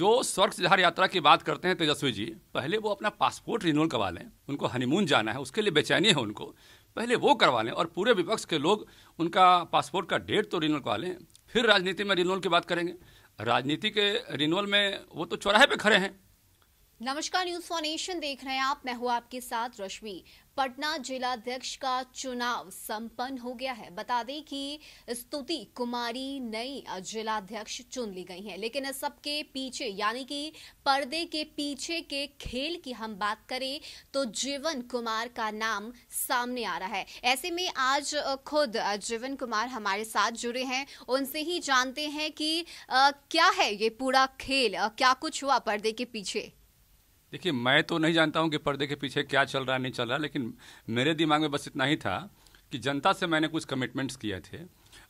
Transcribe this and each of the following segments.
जो स्वर्ग जहार यात्रा की बात करते हैं तेजस्वी जी पहले वो अपना पासपोर्ट रिन्यूअल करवा लें उनको हनीमून जाना है उसके लिए बेचैनी है उनको पहले वो करवा लें और पूरे विपक्ष के लोग उनका पासपोर्ट का डेट तो रिन्यूअल करवा लें फिर राजनीति में रिन्यूअल की बात करेंगे राजनीति के रिन्यूअल में वो तो चौराहे पे खड़े हैं नमस्कार न्यूज फॉर नेशन देख रहे हैं आप मैं हूं आपके साथ रश्मि पटना जिलाध्यक्ष का चुनाव संपन्न हो गया है बता दें कि स्तुति कुमारी नई जिलाध्यक्ष चुन ली गई हैं लेकिन इस सबके पीछे यानी कि पर्दे के पीछे के खेल की हम बात करें तो जीवन कुमार का नाम सामने आ रहा है ऐसे में आज खुद जीवन कुमार हमारे साथ जुड़े हैं उनसे ही जानते हैं कि क्या है ये पूरा खेल क्या कुछ हुआ पर्दे के पीछे देखिए मैं तो नहीं जानता हूँ कि पर्दे के पीछे क्या चल रहा है नहीं चल रहा लेकिन मेरे दिमाग में बस इतना ही था कि जनता से मैंने कुछ कमिटमेंट्स किए थे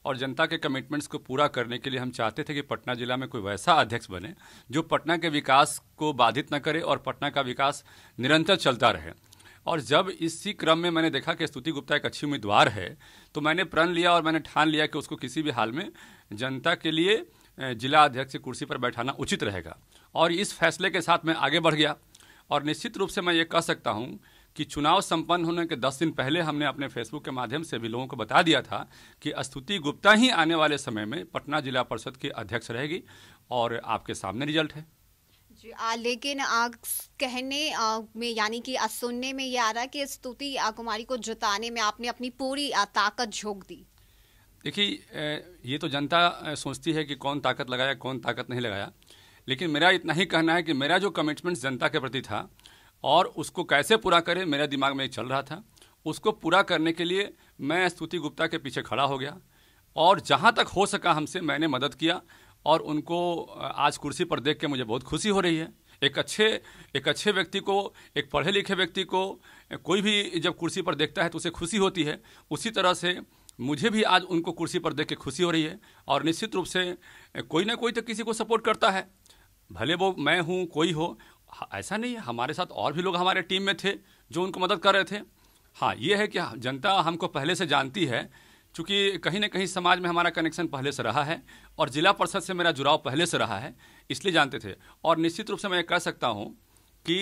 और जनता के कमिटमेंट्स को पूरा करने के लिए हम चाहते थे कि पटना ज़िला में कोई वैसा अध्यक्ष बने जो पटना के विकास को बाधित न करे और पटना का विकास निरंतर चलता रहे और जब इसी क्रम में मैंने देखा कि स्तुति गुप्ता एक अच्छी उम्मीदवार है तो मैंने प्रण लिया और मैंने ठान लिया कि उसको किसी भी हाल में जनता के लिए जिला अध्यक्ष की कुर्सी पर बैठाना उचित रहेगा और इस फैसले के साथ मैं आगे बढ़ गया और निश्चित रूप से मैं ये कह सकता हूँ कि चुनाव संपन्न होने के दस दिन पहले हमने अपने फेसबुक के माध्यम से भी लोगों को बता दिया था कि स्तुति गुप्ता ही आने वाले समय में पटना जिला परिषद की अध्यक्ष रहेगी और आपके सामने रिजल्ट है जी आ, लेकिन आ, कहने आ, में यानी कि सुनने में ये आ रहा है कि स्तुति कुमारी को जुटाने में आपने अपनी पूरी आ, ताकत झोंक दी देखिए ये तो जनता सोचती है कि कौन ताकत लगाया कौन ताकत नहीं लगाया लेकिन मेरा इतना ही कहना है कि मेरा जो कमिटमेंट जनता के प्रति था और उसको कैसे पूरा करें मेरा दिमाग में चल रहा था उसको पूरा करने के लिए मैं स्तुति गुप्ता के पीछे खड़ा हो गया और जहाँ तक हो सका हमसे मैंने मदद किया और उनको आज कुर्सी पर देख के मुझे बहुत खुशी हो रही है एक अच्छे एक अच्छे व्यक्ति को एक पढ़े लिखे व्यक्ति को कोई भी जब कुर्सी पर देखता है तो उसे खुशी होती है उसी तरह से मुझे भी आज उनको कुर्सी पर देख के खुशी हो रही है और निश्चित रूप से कोई ना कोई तो किसी को सपोर्ट करता है भले वो मैं हूँ कोई हो ऐसा नहीं है हमारे साथ और भी लोग हमारे टीम में थे जो उनको मदद कर रहे थे हाँ ये है कि जनता हमको पहले से जानती है चूँकि कहीं ना कहीं समाज में हमारा कनेक्शन पहले से रहा है और ज़िला परिषद से मेरा जुड़ाव पहले से रहा है इसलिए जानते थे और निश्चित रूप से मैं कह सकता हूँ कि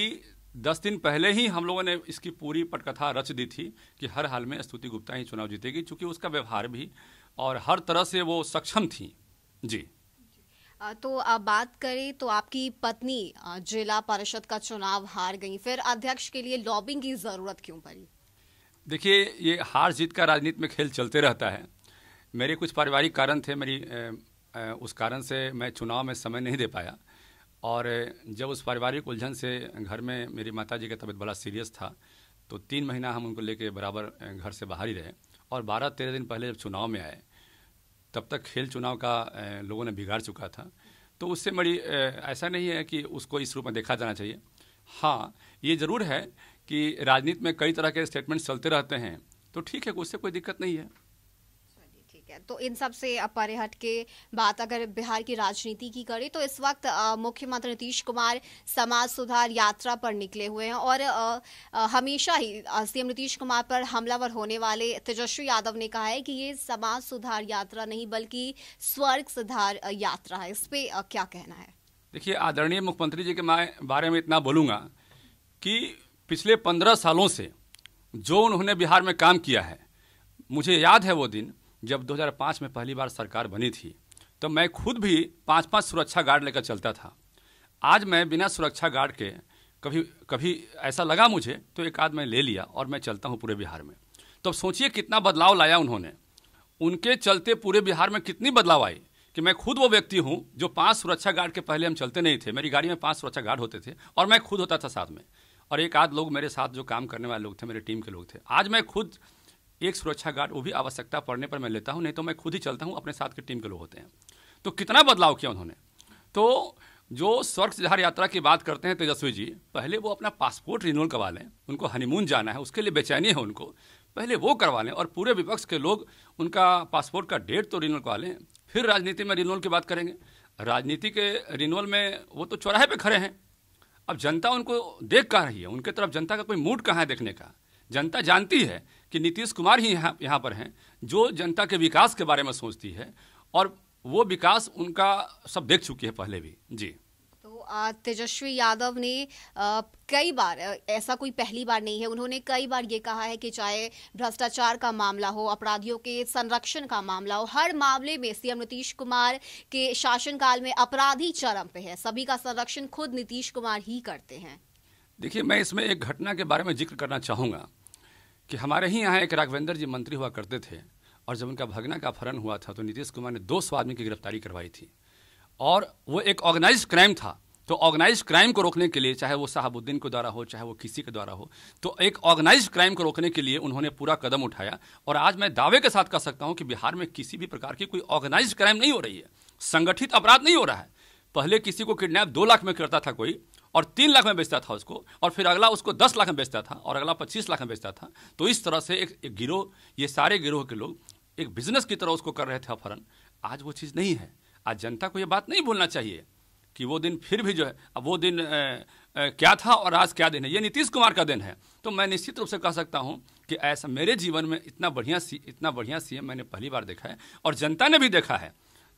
दस दिन पहले ही हम लोगों ने इसकी पूरी पटकथा रच दी थी कि हर हाल में स्तुति गुप्ता ही चुनाव जीतेगी चूँकि उसका व्यवहार भी और हर तरह से वो सक्षम थी जी तो आप बात करें तो आपकी पत्नी जिला परिषद का चुनाव हार गई फिर अध्यक्ष के लिए लॉबिंग की ज़रूरत क्यों पड़ी देखिए ये हार जीत का राजनीति में खेल चलते रहता है मेरे कुछ पारिवारिक कारण थे मेरी उस कारण से मैं चुनाव में समय नहीं दे पाया और जब उस पारिवारिक उलझन से घर में मेरी माता जी का तबीयत बड़ा सीरियस था तो तीन महीना हम उनको लेके बराबर घर से बाहर ही रहे और बारह तेरह दिन पहले जब चुनाव में आए तब तक खेल चुनाव का लोगों ने बिगाड़ चुका था तो उससे बड़ी ऐसा नहीं है कि उसको इस रूप में देखा जाना चाहिए हाँ ये ज़रूर है कि राजनीति में कई तरह के स्टेटमेंट्स चलते रहते हैं तो ठीक है उससे कोई दिक्कत नहीं है है तो इन सब से परे हट के बात अगर बिहार की राजनीति की करें तो इस वक्त मुख्यमंत्री नीतीश कुमार समाज सुधार यात्रा पर निकले हुए हैं और आ, आ, हमेशा ही सीएम नीतीश कुमार पर हमलावर होने वाले तेजस्वी यादव ने कहा है कि ये समाज सुधार यात्रा नहीं बल्कि स्वर्ग सुधार यात्रा है इस पर क्या कहना है देखिए आदरणीय मुख्यमंत्री जी के बारे में इतना बोलूँगा कि पिछले पंद्रह सालों से जो उन्होंने बिहार में काम किया है मुझे याद है वो दिन जब 2005 में पहली बार सरकार बनी थी तो मैं खुद भी पाँच पाँच सुरक्षा गार्ड लेकर चलता था आज मैं बिना सुरक्षा गार्ड के कभी कभी ऐसा लगा मुझे तो एक आध मैं ले लिया और मैं चलता हूँ पूरे बिहार में तो अब सोचिए कितना बदलाव लाया उन्होंने उनके चलते पूरे बिहार में कितनी बदलाव आई कि मैं खुद वो व्यक्ति हूँ जो पांच सुरक्षा गार्ड के पहले हम चलते नहीं थे मेरी गाड़ी में पांच सुरक्षा गार्ड होते थे और मैं खुद होता था साथ में और एक आध लोग मेरे साथ जो काम करने वाले लोग थे मेरे टीम के लोग थे आज मैं खुद एक सुरक्षा गार्ड वो भी आवश्यकता पड़ने पर मैं लेता हूँ नहीं तो मैं खुद ही चलता हूँ अपने साथ की टीम के लोग होते हैं तो कितना बदलाव किया उन्होंने तो जो स्वर्ग जहार यात्रा की बात करते हैं तेजस्वी जी पहले वो अपना पासपोर्ट रिन्यूअल करवा लें उनको हनीमून जाना है उसके लिए बेचैनी है उनको पहले वो करवा लें और पूरे विपक्ष के लोग उनका पासपोर्ट का डेट तो रिन्यूअल करवा लें फिर राजनीति में रिन्यूअल की बात करेंगे राजनीति के रिन्यूअल में वो तो चौराहे पे खड़े हैं अब जनता उनको देख कहाँ रही है उनके तरफ जनता का कोई मूड कहाँ है देखने का जनता जानती है कि नीतीश कुमार ही यहाँ यहाँ पर हैं जो जनता के विकास के बारे में सोचती है और वो विकास उनका सब देख चुकी है पहले भी जी तो तेजस्वी यादव ने आ, कई बार ऐसा कोई पहली बार नहीं है उन्होंने कई बार ये कहा है कि चाहे भ्रष्टाचार का मामला हो अपराधियों के संरक्षण का मामला हो हर मामले में सीएम नीतीश कुमार के शासनकाल में अपराधी चरम पे है सभी का संरक्षण खुद नीतीश कुमार ही करते हैं देखिए मैं इसमें एक घटना के बारे में जिक्र करना चाहूँगा कि हमारे ही यहाँ एक राघवेंद्र जी मंत्री हुआ करते थे और जब उनका भगना का अपहरण हुआ था तो नीतीश कुमार ने दो सौ आदमी की गिरफ्तारी करवाई थी और वो एक ऑर्गेनाइज क्राइम था तो ऑर्गेनाइज क्राइम को रोकने के लिए चाहे वो साहबुद्दीन के द्वारा हो चाहे वो किसी के द्वारा हो तो एक ऑर्गेनाइज क्राइम को रोकने के लिए उन्होंने पूरा कदम उठाया और आज मैं दावे के साथ कह सकता हूँ कि बिहार में किसी भी प्रकार की कोई ऑर्गेनाइज क्राइम नहीं हो रही है संगठित अपराध नहीं हो रहा है पहले किसी को किडनैप दो लाख में करता था कोई और तीन लाख में बेचता था उसको और फिर अगला उसको दस लाख में बेचता था और अगला पच्चीस लाख में बेचता था तो इस तरह से एक, एक गिरोह ये सारे गिरोह के लोग एक बिजनेस की तरह उसको कर रहे थे अपहरण आज वो चीज़ नहीं है आज जनता को ये बात नहीं भूलना चाहिए कि वो दिन फिर भी जो है अब वो दिन ए, ए, क्या था और आज क्या दिन है ये नीतीश कुमार का दिन है तो मैं निश्चित रूप से कह सकता हूँ कि ऐसा मेरे जीवन में इतना बढ़िया सी इतना बढ़िया सीएम मैंने पहली बार देखा है और जनता ने भी देखा है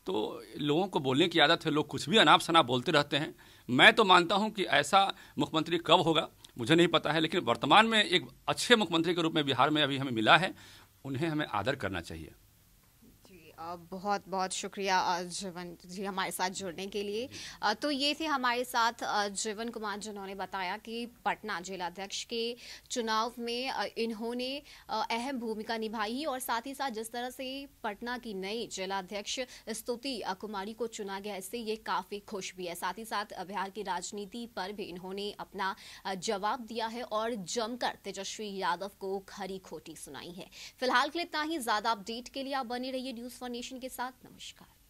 तो लोगों को बोलने की आदत है लोग कुछ भी अनाप शनाप बोलते रहते हैं मैं तो मानता हूं कि ऐसा मुख्यमंत्री कब होगा मुझे नहीं पता है लेकिन वर्तमान में एक अच्छे मुख्यमंत्री के रूप में बिहार में अभी हमें मिला है उन्हें हमें आदर करना चाहिए बहुत बहुत शुक्रिया जीवन जी हमारे साथ जुड़ने के लिए तो ये थे हमारे साथ जीवन कुमार जिन्होंने बताया कि पटना जिलाध्यक्ष के चुनाव में इन्होंने अहम भूमिका निभाई और साथ ही साथ जिस तरह से पटना की नई जिलाध्यक्ष स्तुति कुमारी को चुना गया इससे ये काफ़ी खुश भी है साथ ही साथ बिहार की राजनीति पर भी इन्होंने अपना जवाब दिया है और जमकर तेजस्वी यादव को खरी खोटी सुनाई है फिलहाल के लिए इतना ही ज़्यादा अपडेट के लिए आप बने रहिए न्यूज़ वन एक्सप्लेनेशन के साथ नमस्कार